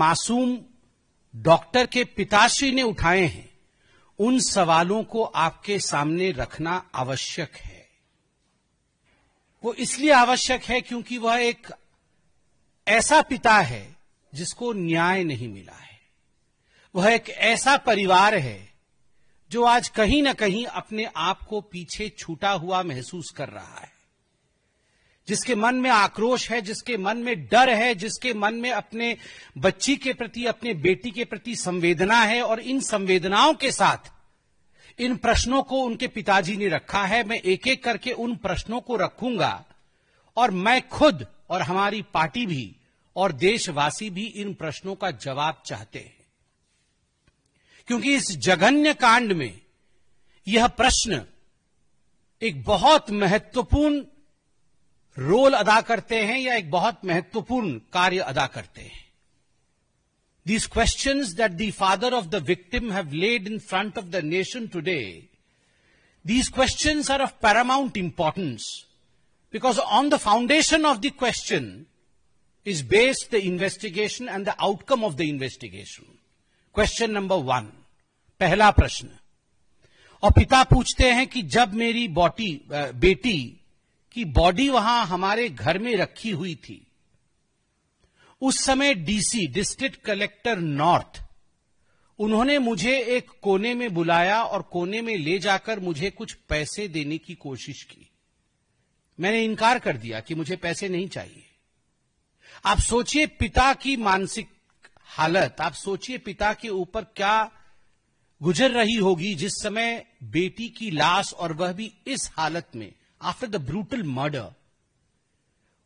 मासूम डॉक्टर के पिताश्री ने उठाए हैं उन सवालों को आपके सामने रखना आवश्यक है वो इसलिए आवश्यक है क्योंकि वह एक ऐसा पिता है जिसको न्याय नहीं मिला है वह एक ऐसा परिवार है जो आज कहीं ना कहीं अपने आप को पीछे छूटा हुआ महसूस कर रहा है जिसके मन में आक्रोश है जिसके मन में डर है जिसके मन में अपने बच्ची के प्रति अपने बेटी के प्रति संवेदना है और इन संवेदनाओं के साथ इन प्रश्नों को उनके पिताजी ने रखा है मैं एक एक करके उन प्रश्नों को रखूंगा और मैं खुद और हमारी पार्टी भी और देशवासी भी इन प्रश्नों का जवाब चाहते हैं क्योंकि इस जघन्य कांड में यह प्रश्न एक बहुत महत्वपूर्ण रोल अदा करते हैं या एक बहुत महत्वपूर्ण कार्य अदा करते हैं these question that the father of the victim have laid in front of the nation today these question are of paramount importance because on the foundation of the question is based the investigation and the outcome of the investigation question number one पहला प्रश्न और पिता पूछते हैं कि जब मेरी बॉटी बेटी कि बॉडी वहां हमारे घर में रखी हुई थी उस समय डीसी डिस्ट्रिक्ट कलेक्टर नॉर्थ उन्होंने मुझे एक कोने में बुलाया और कोने में ले जाकर मुझे कुछ पैसे देने की कोशिश की मैंने इनकार कर दिया कि मुझे पैसे नहीं चाहिए आप सोचिए पिता की मानसिक हालत आप सोचिए पिता के ऊपर क्या गुजर रही होगी जिस समय बेटी की लाश और वह भी इस हालत में आफ्टर द ब्रूटल मर्डर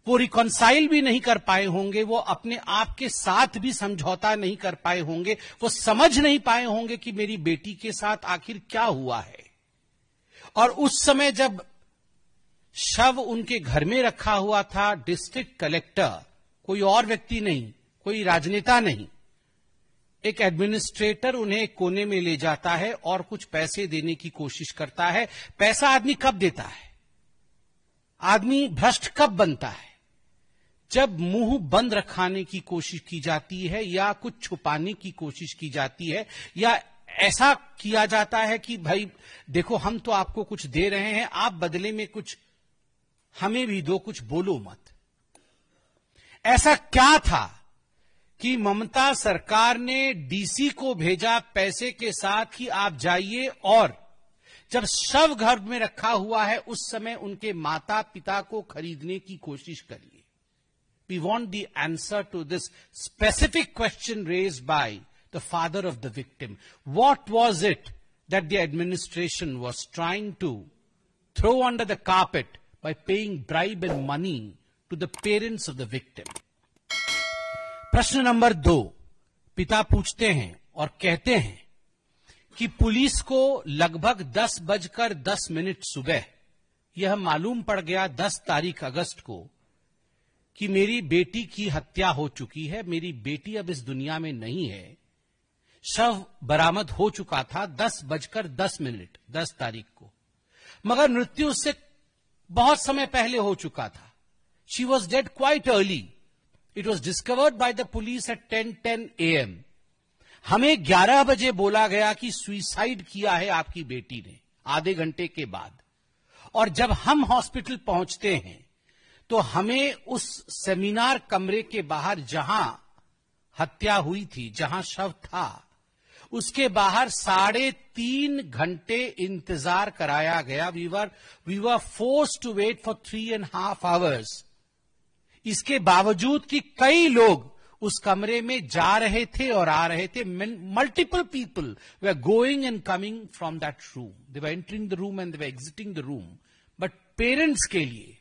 वो रिकॉन्साइल भी नहीं कर पाए होंगे वो अपने आप के साथ भी समझौता नहीं कर पाए होंगे वो समझ नहीं पाए होंगे कि मेरी बेटी के साथ आखिर क्या हुआ है और उस समय जब शव उनके घर में रखा हुआ था डिस्ट्रिक्ट कलेक्टर कोई और व्यक्ति नहीं कोई राजनेता नहीं एक एडमिनिस्ट्रेटर उन्हें कोने में ले जाता है और कुछ पैसे देने की कोशिश करता है पैसा आदमी कब देता है आदमी भ्रष्ट कब बनता है जब मुंह बंद रखाने की कोशिश की जाती है या कुछ छुपाने की कोशिश की जाती है या ऐसा किया जाता है कि भाई देखो हम तो आपको कुछ दे रहे हैं आप बदले में कुछ हमें भी दो कुछ बोलो मत ऐसा क्या था कि ममता सरकार ने डीसी को भेजा पैसे के साथ कि आप जाइए और जब शव घर में रखा हुआ है उस समय उनके माता पिता को खरीदने की कोशिश करिए we want the answer to this specific question raised by the father of the victim what was it that the administration was trying to throw under the carpet by paying bribe and money to the parents of the victim प्रश्न नंबर दो पिता पूछते हैं और कहते हैं कि पुलिस को लगभग दस बजकर दस मिनट सुबह यह मालूम पड़ गया दस तारीख अगस्त को कि मेरी बेटी की हत्या हो चुकी है मेरी बेटी अब इस दुनिया में नहीं है शव बरामद हो चुका था दस बजकर दस मिनट दस तारीख को मगर मृत्यु उससे बहुत समय पहले हो चुका था she was dead quite early it was discovered by the police at ten ten A M हमें 11 बजे बोला गया कि सुइसाइड किया है आपकी बेटी ने आधे घंटे के बाद और जब हम हॉस्पिटल पहुंचते हैं तो हमें उस सेमिनार कमरे के बाहर जहां हत्या हुई थी जहां शव था उसके बाहर साढ़े तीन घंटे इंतजार कराया गया we were we were forced to wait for three and half hours इसके बावजूद कि कई लोग उस कमरे में जा रहे थे और आ रहे थे multiple people were going and coming from that room they were entering the room and they were exiting the room but parents के लिए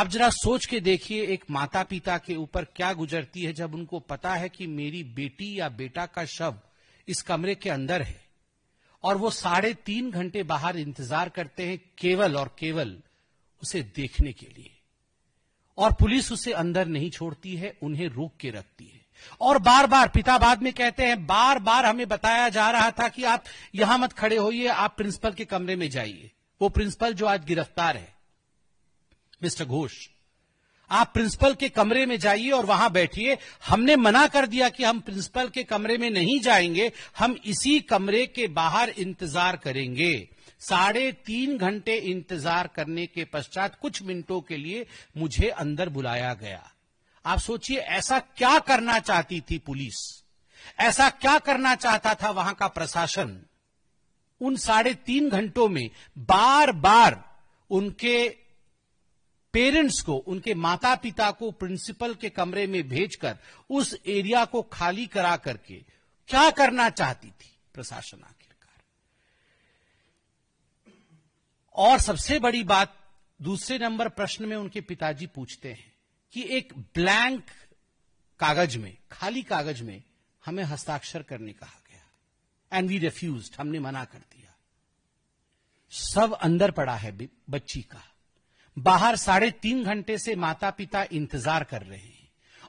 आप जरा सोच के देखिए एक माता पिता के ऊपर क्या गुजरती है जब उनको पता है कि मेरी बेटी या बेटा का शव इस कमरे के अंदर है और वो साढ़े तीन घंटे बाहर इंतजार करते हैं केवल और केवल उसे देखने के लिए और पुलिस उसे अंदर नहीं छोड़ती है उन्हें रोक के रखती है और बार बार पिता बाद में कहते हैं बार बार हमें बताया जा रहा था कि आप यहां मत खड़े होइए आप प्रिंसिपल के कमरे में जाइए वो प्रिंसिपल जो आज गिरफ्तार है मिस्टर घोष आप प्रिंसिपल के कमरे में जाइए और वहां बैठिए हमने मना कर दिया कि हम प्रिंसिपल के कमरे में नहीं जाएंगे हम इसी कमरे के बाहर इंतजार करेंगे साढ़े तीन घंटे इंतजार करने के पश्चात कुछ मिनटों के लिए मुझे अंदर बुलाया गया आप सोचिए ऐसा क्या करना चाहती थी पुलिस ऐसा क्या करना चाहता था वहां का प्रशासन उन साढ़े तीन घंटों में बार बार उनके पेरेंट्स को उनके माता पिता को प्रिंसिपल के कमरे में भेजकर उस एरिया को खाली करा करके क्या करना चाहती थी प्रशासन आ और सबसे बड़ी बात दूसरे नंबर प्रश्न में उनके पिताजी पूछते हैं कि एक ब्लैंक कागज में खाली कागज में हमें हस्ताक्षर करने कहा गया एंड वी रिफ्यूज हमने मना कर दिया सब अंदर पड़ा है बच्ची का बाहर साढ़े तीन घंटे से माता पिता इंतजार कर रहे हैं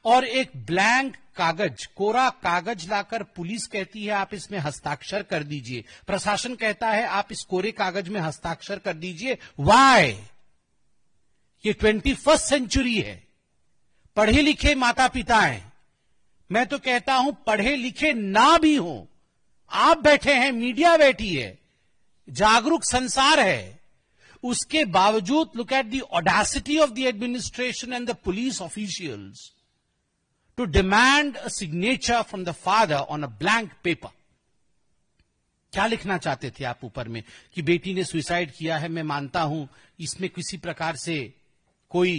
और एक ब्लैंक कागज कोरा कागज लाकर पुलिस कहती है आप इसमें हस्ताक्षर कर दीजिए प्रशासन कहता है आप इस कोरे कागज में हस्ताक्षर कर दीजिए वाय ये ट्वेंटी फर्स्ट सेंचुरी है पढ़े लिखे माता पिता हैं मैं तो कहता हूं पढ़े लिखे ना भी हो आप बैठे हैं मीडिया बैठी है जागरूक संसार है उसके बावजूद look at the audacity of the administration and the police officials to demand a signature from the father on a blank paper. क्या लिखना चाहते थे आप ऊपर में कि बेटी ने सुसाइड किया है मैं मानता हूं इसमें किसी प्रकार से कोई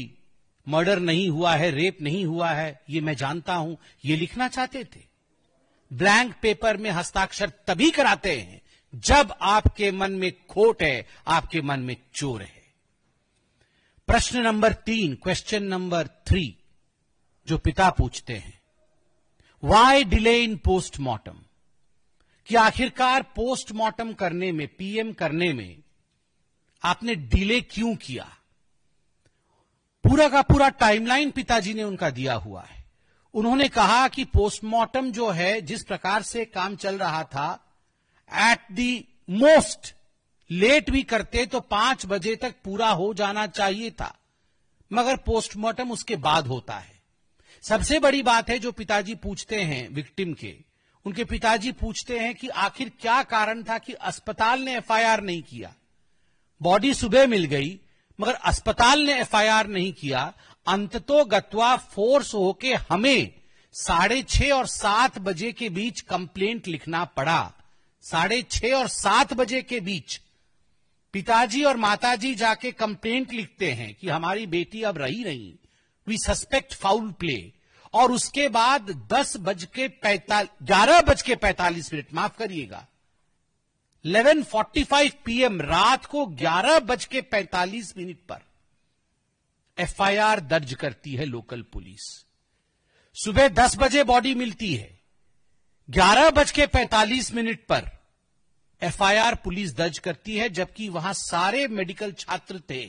मर्डर नहीं हुआ है रेप नहीं हुआ है ये मैं जानता हूं ये लिखना चाहते थे ब्लैंक पेपर में हस्ताक्षर तभी कराते हैं जब आपके मन में खोट है आपके मन में चोर है प्रश्न नंबर तीन क्वेश्चन नंबर थ्री जो पिता पूछते हैं वाई डिले इन पोस्टमार्टम कि आखिरकार पोस्टमार्टम करने में पीएम करने में आपने डिले क्यों किया पूरा का पूरा टाइमलाइन पिताजी ने उनका दिया हुआ है उन्होंने कहा कि पोस्टमार्टम जो है जिस प्रकार से काम चल रहा था एट दी मोस्ट लेट भी करते तो पांच बजे तक पूरा हो जाना चाहिए था मगर पोस्टमार्टम उसके बाद होता है सबसे बड़ी बात है जो पिताजी पूछते हैं विक्टिम के उनके पिताजी पूछते हैं कि आखिर क्या कारण था कि अस्पताल ने एफआईआर नहीं किया बॉडी सुबह मिल गई मगर अस्पताल ने एफआईआर नहीं किया अंततो गत्वा फोर्स होके हमें साढ़े छह और सात बजे के बीच कंप्लेंट लिखना पड़ा साढ़े छह और सात बजे के बीच पिताजी और माताजी जाके कंप्लेंट लिखते हैं कि हमारी बेटी अब रही नहीं वी सस्पेक्ट फाउल प्ले और उसके बाद दस बज के पैतालीस ग्यारह बज के पैतालीस मिनट माफ करिएगा 11:45 पीएम रात को ग्यारह बज के पैंतालीस मिनट पर एफआईआर दर्ज करती है लोकल पुलिस सुबह दस बजे बॉडी मिलती है ग्यारह बज के पैतालीस मिनट पर एफआईआर पुलिस दर्ज करती है जबकि वहां सारे मेडिकल छात्र थे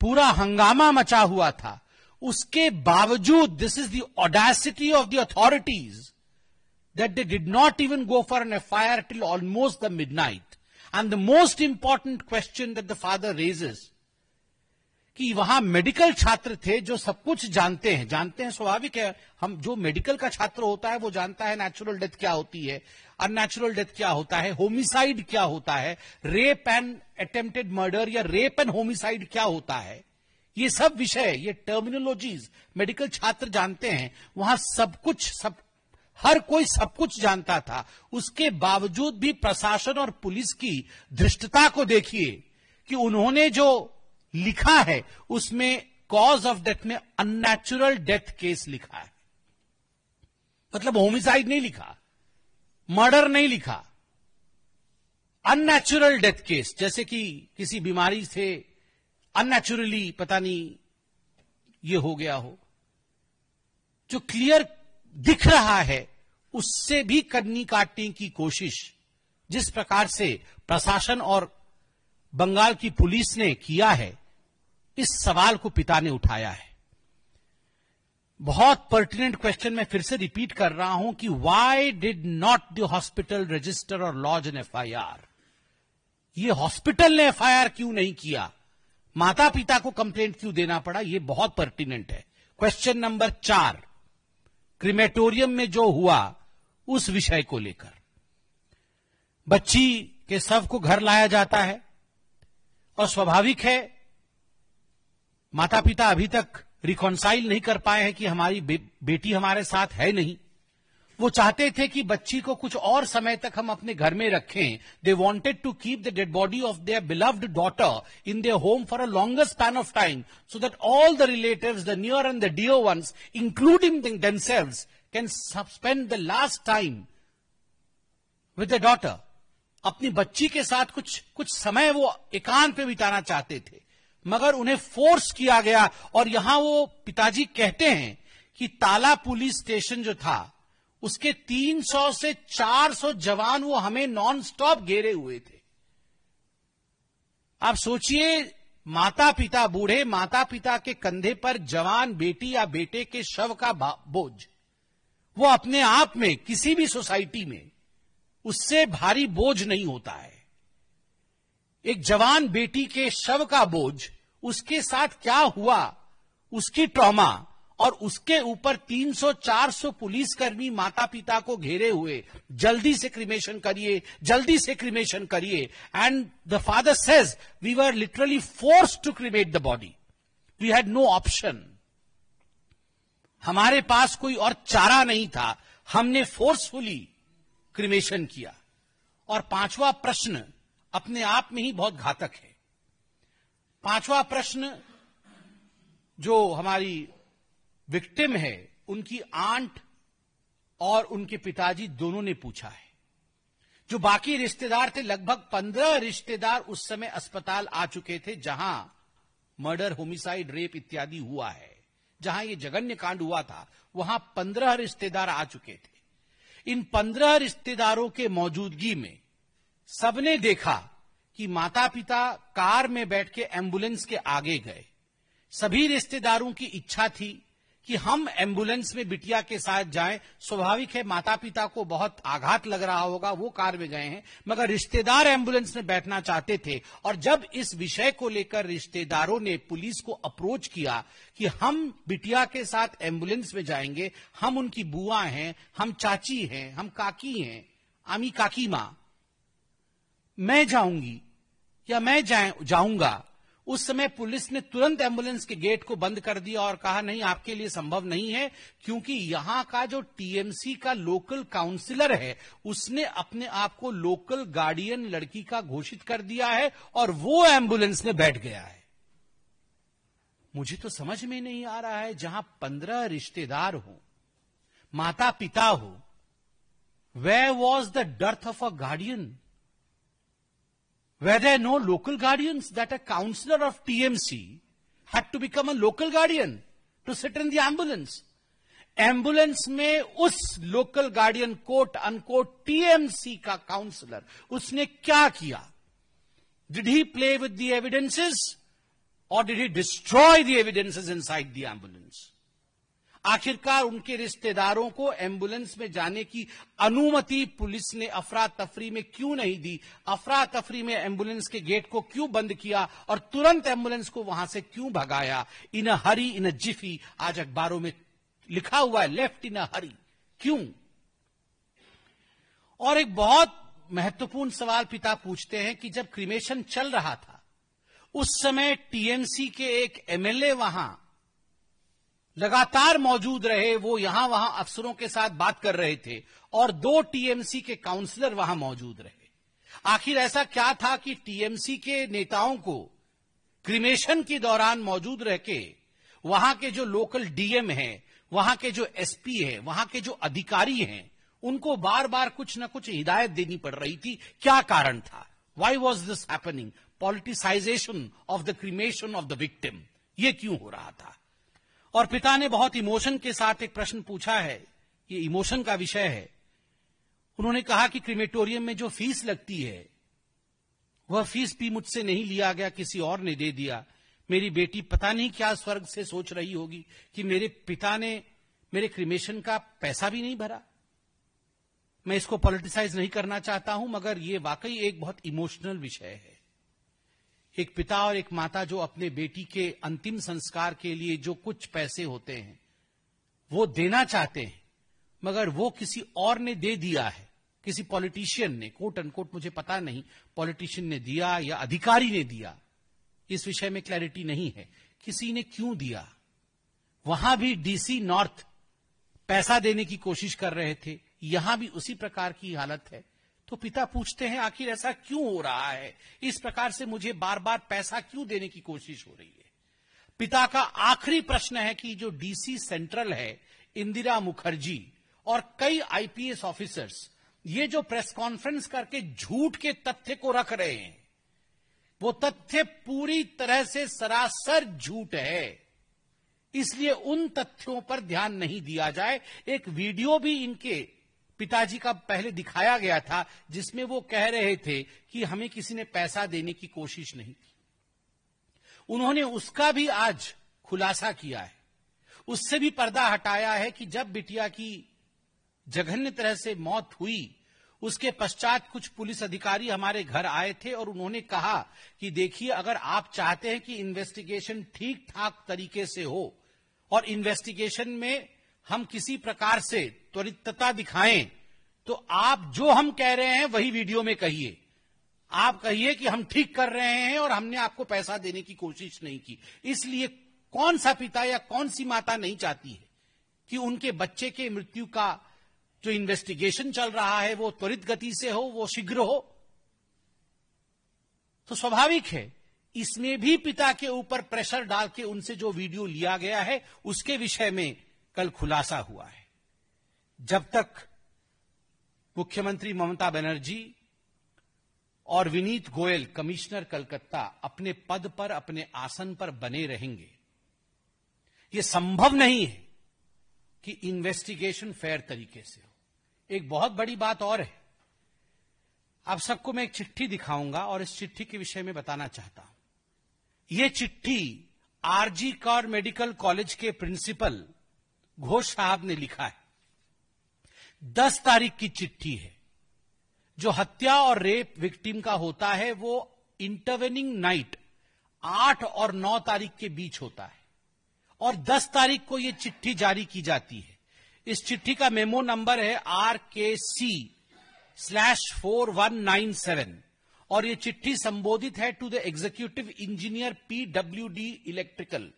पूरा हंगामा मचा हुआ था उसके बावजूद this is the audacity of the authorities that they did not even go for an F I R till almost the midnight and the most important question that the father raises कि वहां medical छात्र थे जो सब कुछ जानते हैं जानते हैं स्वाभाविक है हम जो मेडिकल का छात्र होता है वो जानता है नेचुरल डेथ क्या होती है अननेचुरल डेथ क्या होता है होमिसाइड क्या होता है रेप एंड अटेम्प्टेड मर्डर या रेप एंड होमिसाइड क्या होता है ये सब विषय ये टर्मिनोलॉजीज मेडिकल छात्र जानते हैं वहां सब कुछ सब हर कोई सब कुछ जानता था उसके बावजूद भी प्रशासन और पुलिस की धृष्टता को देखिए कि उन्होंने जो लिखा है उसमें कॉज ऑफ डेथ में अननेचुरल डेथ केस लिखा है मतलब होमिसाइड नहीं लिखा मर्डर नहीं लिखा अननेचुरल डेथ केस जैसे कि किसी बीमारी से अननेचुरली पता नहीं ये हो गया हो जो क्लियर दिख रहा है उससे भी कन्नी काटने की कोशिश जिस प्रकार से प्रशासन और बंगाल की पुलिस ने किया है इस सवाल को पिता ने उठाया है बहुत पर्टिनेंट क्वेश्चन मैं फिर से रिपीट कर रहा हूं कि why did not the hospital register और लॉज एन एफआईआर ये हॉस्पिटल ने एफआईआर क्यों नहीं किया माता पिता को कंप्लेंट क्यों देना पड़ा यह बहुत पर्टिनेंट है क्वेश्चन नंबर चार क्रिमेटोरियम में जो हुआ उस विषय को लेकर बच्ची के शव को घर लाया जाता है और स्वाभाविक है माता पिता अभी तक रिकॉन्साइल नहीं कर पाए हैं कि हमारी बे, बेटी हमारे साथ है नहीं वो चाहते थे कि बच्ची को कुछ और समय तक हम अपने घर में रखें they wanted to keep the dead body of their beloved daughter in their home for a longest span of time so that all the relative the near and the dear ones including self can spend the last time with the daughter अपनी बच्ची के साथ कुछ कुछ समय वो एकांत पे बिताना चाहते थे मगर उन्हें फोर्स किया गया और यहां वो पिताजी कहते हैं कि ताला पुलिस स्टेशन जो था उसके 300 से 400 जवान वो हमें नॉन स्टॉप घेरे हुए थे आप सोचिए माता पिता बूढ़े माता पिता के कंधे पर जवान बेटी या बेटे के शव का बोझ वो अपने आप में किसी भी सोसाइटी में उससे भारी बोझ नहीं होता है एक जवान बेटी के शव का बोझ उसके साथ क्या हुआ उसकी ट्रॉमा और उसके ऊपर 300-400 पुलिसकर्मी माता पिता को घेरे हुए जल्दी से क्रिमेशन करिए जल्दी से क्रिमेशन करिए and the father says we were literally forced to cremate the body we had no option हमारे पास कोई और चारा नहीं था हमने फोर्सफुली क्रिमेशन किया और पांचवा प्रश्न अपने आप में ही बहुत घातक है पांचवा प्रश्न जो हमारी विक्टिम है उनकी आंट और उनके पिताजी दोनों ने पूछा है जो बाकी रिश्तेदार थे लगभग पंद्रह रिश्तेदार उस समय अस्पताल आ चुके थे जहां मर्डर होमिसाइड रेप इत्यादि हुआ है जहां ये जघन्य कांड हुआ था वहां पंद्रह रिश्तेदार आ चुके थे इन पंद्रह रिश्तेदारों के मौजूदगी में सबने देखा कि माता पिता कार में बैठ के एम्बुलेंस के आगे गए सभी रिश्तेदारों की इच्छा थी कि हम एम्बुलेंस में बिटिया के साथ जाएं स्वाभाविक है माता पिता को बहुत आघात लग रहा होगा वो कार में गए हैं मगर रिश्तेदार एम्बुलेंस में बैठना चाहते थे और जब इस विषय को लेकर रिश्तेदारों ने पुलिस को अप्रोच किया कि हम बिटिया के साथ एम्बुलेंस में जाएंगे हम उनकी बुआ हैं हम चाची हैं हम काकी हैं आमी काकी मां मैं जाऊंगी या मैं जाऊंगा उस समय पुलिस ने तुरंत एम्बुलेंस के गेट को बंद कर दिया और कहा नहीं आपके लिए संभव नहीं है क्योंकि यहां का जो टीएमसी का लोकल काउंसिलर है उसने अपने आप को लोकल गार्डियन लड़की का घोषित कर दिया है और वो एम्बुलेंस में बैठ गया है मुझे तो समझ में नहीं आ रहा है जहां पंद्रह रिश्तेदार हो माता पिता हो where was the dearth of a guardian Were there no local guardians that a counselor of TMC had to become a local guardian to sit in the ambulance? Ambulance me us local guardian quote unquote TMC ka counselor usne kya kiya? Did he play with the evidences or did he destroy the evidences inside the ambulance? आखिरकार उनके रिश्तेदारों को ambulance में जाने की अनुमति police ने अफरा तफरी में क्यों नहीं दी अफरा तफरी में एम्बुलेंस के गेट को क्यों बंद किया और तुरंत एम्बुलेंस को वहां से क्यों भगाया इन हरी इन जिफी आज अखबारों में लिखा हुआ है लेफ्ट इन हरी क्यों और एक बहुत महत्वपूर्ण सवाल पिता पूछते हैं कि जब क्रिमेशन चल रहा था उस समय टीएमसी के एक एमएलए वहां लगातार मौजूद रहे वो यहां वहां अफसरों के साथ बात कर रहे थे और दो टीएमसी के काउंसलर वहां मौजूद रहे आखिर ऐसा क्या था कि टीएमसी के नेताओं को क्रिमेशन के दौरान मौजूद रह के वहां के जो लोकल डीएम हैं वहां के जो एसपी हैं वहां के जो अधिकारी हैं उनको बार बार कुछ ना कुछ हिदायत देनी पड़ रही थी क्या कारण था why was this happening politicisation of the cremation of the victim ये क्यों हो रहा था और पिता ने बहुत इमोशन के साथ एक प्रश्न पूछा है ये इमोशन का विषय है उन्होंने कहा कि क्रिमेटोरियम में जो फीस लगती है वह फीस भी मुझसे नहीं लिया गया किसी और ने दे दिया मेरी बेटी पता नहीं क्या स्वर्ग से सोच रही होगी कि मेरे पिता ने मेरे क्रिमेशन का पैसा भी नहीं भरा मैं इसको पॉलिटिसाइज नहीं करना चाहता हूं मगर ये वाकई एक बहुत इमोशनल विषय है एक पिता और एक माता जो अपने बेटी के अंतिम संस्कार के लिए जो कुछ पैसे होते हैं वो देना चाहते हैं मगर वो किसी और ने दे दिया है किसी पॉलिटिशियन ने कोट अनकोट मुझे पता नहीं पॉलिटिशियन ने दिया या अधिकारी ने दिया इस विषय में क्लैरिटी नहीं है किसी ने क्यों दिया वहां भी डीसी नॉर्थ पैसा देने की कोशिश कर रहे थे यहां भी उसी प्रकार की हालत है तो पिता पूछते हैं आखिर ऐसा क्यों हो रहा है इस प्रकार से मुझे बार बार पैसा क्यों देने की कोशिश हो रही है पिता का आखिरी प्रश्न है कि जो डीसी सेंट्रल है इंदिरा मुखर्जी और कई आईपीएस ऑफिसर्स ये जो प्रेस कॉन्फ्रेंस करके झूठ के तथ्य को रख रहे हैं वो तथ्य पूरी तरह से सरासर झूठ है इसलिए उन तथ्यों पर ध्यान नहीं दिया जाए एक वीडियो भी इनके पिताजी का पहले दिखाया गया था जिसमें वो कह रहे थे कि हमें किसी ने पैसा देने की कोशिश नहीं की उन्होंने उसका भी आज खुलासा किया है उससे भी पर्दा हटाया है कि जब बिटिया की जघन्य तरह से मौत हुई उसके पश्चात कुछ पुलिस अधिकारी हमारे घर आए थे और उन्होंने कहा कि देखिए अगर आप चाहते हैं कि इन्वेस्टिगेशन ठीक ठाक तरीके से हो और इन्वेस्टिगेशन में हम किसी प्रकार से त्वरितता दिखाएं तो आप जो हम कह रहे हैं वही वीडियो में कहिए आप कहिए कि हम ठीक कर रहे हैं और हमने आपको पैसा देने की कोशिश नहीं की इसलिए कौन सा पिता या कौन सी माता नहीं चाहती है कि उनके बच्चे के मृत्यु का जो इन्वेस्टिगेशन चल रहा है वो त्वरित गति से हो वो शीघ्र हो तो स्वाभाविक है इसमें भी पिता के ऊपर प्रेशर डाल के उनसे जो वीडियो लिया गया है उसके विषय में कल खुलासा हुआ है जब तक मुख्यमंत्री ममता बनर्जी और विनीत गोयल कमिश्नर कलकत्ता अपने पद पर अपने आसन पर बने रहेंगे यह संभव नहीं है कि इन्वेस्टिगेशन फेयर तरीके से हो एक बहुत बड़ी बात और है आप सबको मैं एक चिट्ठी दिखाऊंगा और इस चिट्ठी के विषय में बताना चाहता हूं यह चिट्ठी आरजी कार मेडिकल कॉलेज के प्रिंसिपल घोष साहब ने लिखा है दस तारीख की चिट्ठी है जो हत्या और रेप विक्टिम का होता है वो इंटरवेनिंग नाइट आठ और नौ तारीख के बीच होता है और दस तारीख को ये चिट्ठी जारी की जाती है इस चिट्ठी का मेमो नंबर है R K C slash four one nine seven और ये चिट्ठी संबोधित है to the executive engineer P W D electrical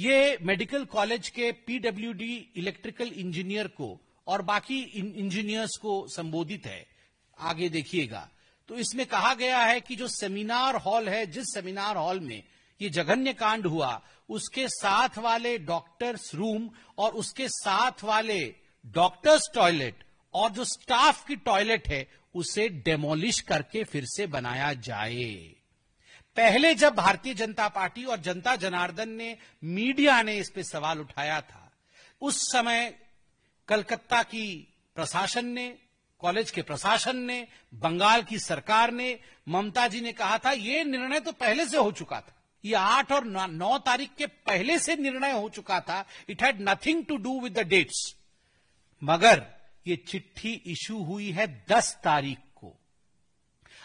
ये मेडिकल कॉलेज के पीडब्ल्यूडी इलेक्ट्रिकल इंजीनियर को और बाकी इंजीनियर्स को संबोधित है आगे देखिएगा तो इसमें कहा गया है कि जो सेमिनार हॉल है जिस सेमिनार हॉल में ये जघन्य कांड हुआ उसके साथ वाले डॉक्टर्स रूम और उसके साथ वाले डॉक्टर्स टॉयलेट और जो स्टाफ की टॉयलेट है उसे डेमोलिश करके फिर से बनाया जाए पहले जब भारतीय जनता पार्टी और जनता जनार्दन ने मीडिया ने इस पे सवाल उठाया था उस समय कलकत्ता की प्रशासन ने कॉलेज के प्रशासन ने बंगाल की सरकार ने ममता जी ने कहा था ये निर्णय तो पहले से हो चुका था ये आठ और नौ तारीख के पहले से निर्णय हो चुका था it had nothing to do with the dates मगर ये चिट्ठी इशू हुई है दस तारीख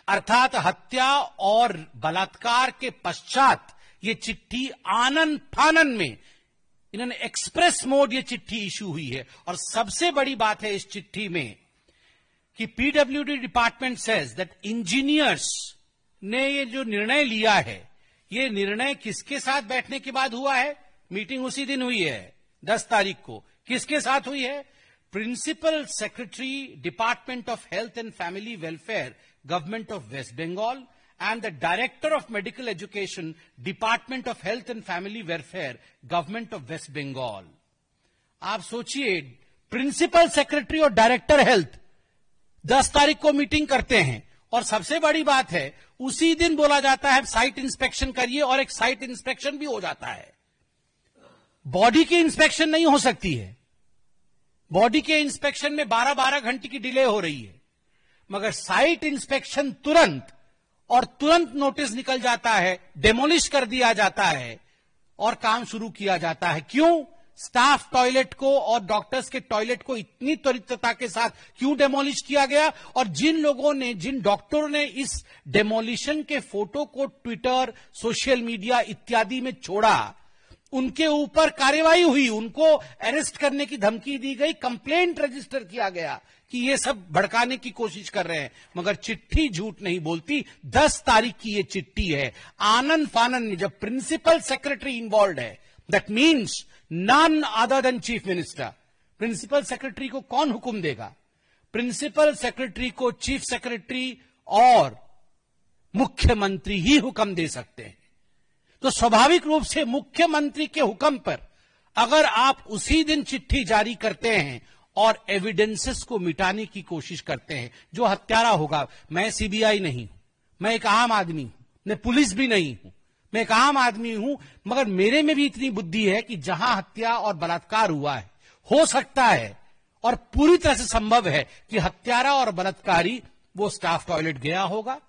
अर्थात हत्या और बलात्कार के पश्चात ये चिट्ठी आनन फानन में इन्होंने एक्सप्रेस मोड ये चिट्ठी इश्यू हुई है और सबसे बड़ी बात है इस चिट्ठी में कि PWD department says that engineers ने ये जो निर्णय लिया है ये निर्णय किसके साथ बैठने के बाद हुआ है मीटिंग उसी दिन हुई है दस तारीख को किसके साथ हुई है principal secretary department of health and family welfare Government of West Bengal, and the Director of Medical Education, Department of Health and Family Welfare, Government of West Bengal. आप सोचिए प्रिंसिपल सेक्रेटरी और डायरेक्टर हेल्थ 10 तारीख को meeting करते हैं और सबसे बड़ी बात है उसी दिन बोला जाता है साइट इंस्पेक्शन करिए और एक साइट इंस्पेक्शन भी हो जाता है बॉडी की इंस्पेक्शन नहीं हो सकती है बॉडी के इंस्पेक्शन में 12-12 घंटे की डिले हो रही है मगर साइट इंस्पेक्शन तुरंत और तुरंत नोटिस निकल जाता है डेमोलिश कर दिया जाता है और काम शुरू किया जाता है क्यों स्टाफ टॉयलेट को और डॉक्टर्स के टॉयलेट को इतनी त्वरितता के साथ क्यों डेमोलिश किया गया और जिन लोगों ने जिन डॉक्टरों ने इस डेमोलिशन के फोटो को ट्विटर सोशल मीडिया इत्यादि में छोड़ा उनके ऊपर कार्रवाई हुई उनको अरेस्ट करने की धमकी दी गई कंप्लेंट रजिस्टर किया गया कि ये सब भड़काने की कोशिश कर रहे हैं मगर चिट्ठी झूठ नहीं बोलती दस तारीख की ये चिट्ठी है आनंद फानंद जब प्रिंसिपल सेक्रेटरी इन्वॉल्व है that means none other than chief minister principal secretary को कौन हुक्म देगा प्रिंसिपल सेक्रेटरी को चीफ सेक्रेटरी और मुख्यमंत्री ही हुक्म दे सकते हैं तो स्वाभाविक रूप से मुख्यमंत्री के हुक्म पर अगर आप उसी दिन चिट्ठी जारी करते हैं और एविडेंसेस को मिटाने की कोशिश करते हैं जो हत्यारा होगा मैं सीबीआई नहीं हूं मैं एक आम आदमी हूं मैं पुलिस भी नहीं हूं मैं एक आम आदमी हूं मगर मेरे में भी इतनी बुद्धि है कि जहां हत्या और बलात्कार हुआ है हो सकता है और पूरी तरह से संभव है कि हत्यारा और बलात्कारी वो स्टाफ टॉयलेट गया होगा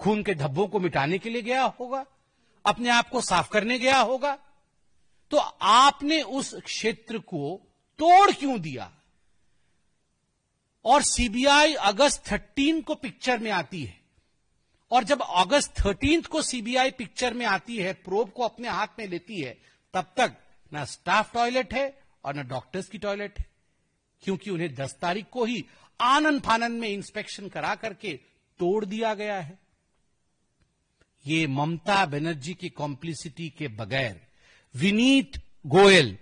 खून के धब्बों को मिटाने के लिए गया होगा अपने आप को साफ करने गया होगा तो आपने उस क्षेत्र को तोड़ क्यों दिया और सीबीआई अगस्त 13 को पिक्चर में आती है और जब अगस्त 13 को सीबीआई पिक्चर में आती है प्रोब को अपने हाथ में लेती है तब तक ना स्टाफ टॉयलेट है और ना डॉक्टर्स की टॉयलेट है क्योंकि उन्हें 10 तारीख को ही आनंद फानंद में इंस्पेक्शन करा करके तोड़ दिया गया है ये ममता बनर्जी की कॉम्प्लिसिटी के बगैर विनीत गोयल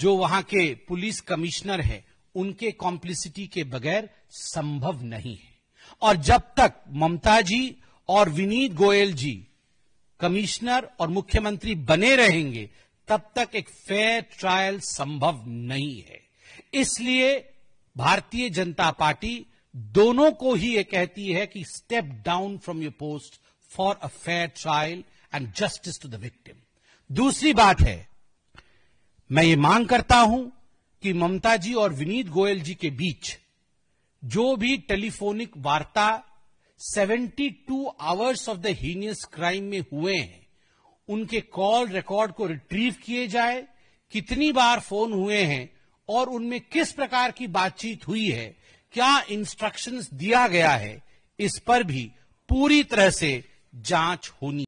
जो वहां के पुलिस कमिश्नर है उनके कॉम्प्लिसिटी के बगैर संभव नहीं है और जब तक ममता जी और विनीत गोयल जी कमिश्नर और मुख्यमंत्री बने रहेंगे तब तक एक फेयर ट्रायल संभव नहीं है इसलिए भारतीय जनता पार्टी दोनों को ही यह कहती है कि step down from your post for a fair trial and justice to the victim दूसरी बात है मैं ये मांग करता हूं कि ममता जी और विनीत गोयल जी के बीच जो भी टेलीफोनिक वार्ता 72 hours of the heinous crime में हुए हैं उनके कॉल रिकॉर्ड को रिट्रीव किए जाए कितनी बार फोन हुए हैं और उनमें किस प्रकार की बातचीत हुई है क्या इंस्ट्रक्शंस दिया गया है इस पर भी पूरी तरह से जांच होनी